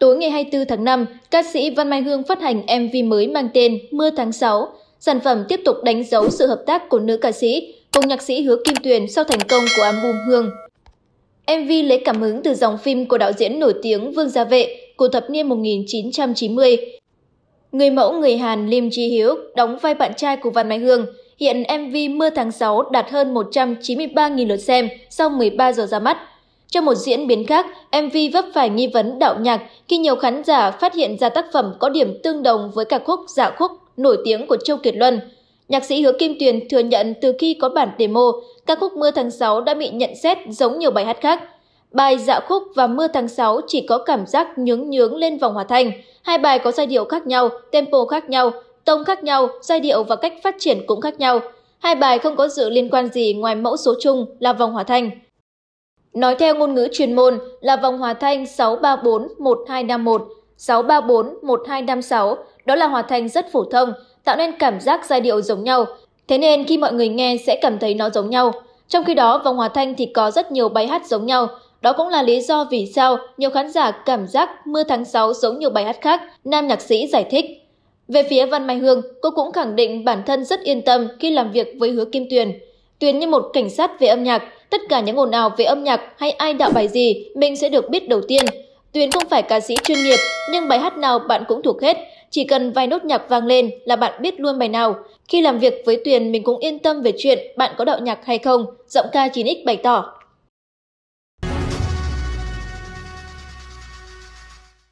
Tối ngày 24 tháng 5, ca sĩ Văn Mai Hương phát hành MV mới mang tên Mưa tháng 6. Sản phẩm tiếp tục đánh dấu sự hợp tác của nữ ca sĩ cùng nhạc sĩ Hứa Kim Tuyền sau thành công của album Hương. MV lấy cảm hứng từ dòng phim của đạo diễn nổi tiếng Vương Gia Vệ của thập niên 1990. Người mẫu người Hàn Lim Ji Hiếu đóng vai bạn trai của Văn Mai Hương. Hiện MV Mưa tháng 6 đạt hơn 193.000 lượt xem sau 13 giờ ra mắt. Trong một diễn biến khác, MV vấp phải nghi vấn đạo nhạc khi nhiều khán giả phát hiện ra tác phẩm có điểm tương đồng với ca khúc Dạ khúc nổi tiếng của Châu Kiệt Luân. Nhạc sĩ Hứa Kim Tuyền thừa nhận từ khi có bản demo, ca khúc Mưa tháng 6 đã bị nhận xét giống nhiều bài hát khác. Bài Dạ khúc và Mưa tháng 6 chỉ có cảm giác nhướng nhướng lên vòng hòa thanh. Hai bài có giai điệu khác nhau, tempo khác nhau, tông khác nhau, giai điệu và cách phát triển cũng khác nhau. Hai bài không có sự liên quan gì ngoài mẫu số chung là vòng hòa thanh. Nói theo ngôn ngữ chuyên môn là vòng hòa thanh 6341251 6341256 đó là hòa thanh rất phổ thông, tạo nên cảm giác giai điệu giống nhau. Thế nên khi mọi người nghe sẽ cảm thấy nó giống nhau. Trong khi đó, vòng hòa thanh thì có rất nhiều bài hát giống nhau. Đó cũng là lý do vì sao nhiều khán giả cảm giác Mưa tháng 6 giống nhiều bài hát khác, nam nhạc sĩ giải thích. Về phía Văn Mai Hương, cô cũng khẳng định bản thân rất yên tâm khi làm việc với Hứa Kim Tuyền. Tuyền như một cảnh sát về âm nhạc, Tất cả những ồn ào về âm nhạc hay ai đạo bài gì, mình sẽ được biết đầu tiên. Tuyền không phải ca sĩ chuyên nghiệp, nhưng bài hát nào bạn cũng thuộc hết. Chỉ cần vài nốt nhạc vang lên là bạn biết luôn bài nào. Khi làm việc với Tuyền, mình cũng yên tâm về chuyện bạn có đạo nhạc hay không, giọng ca 9X bày tỏ.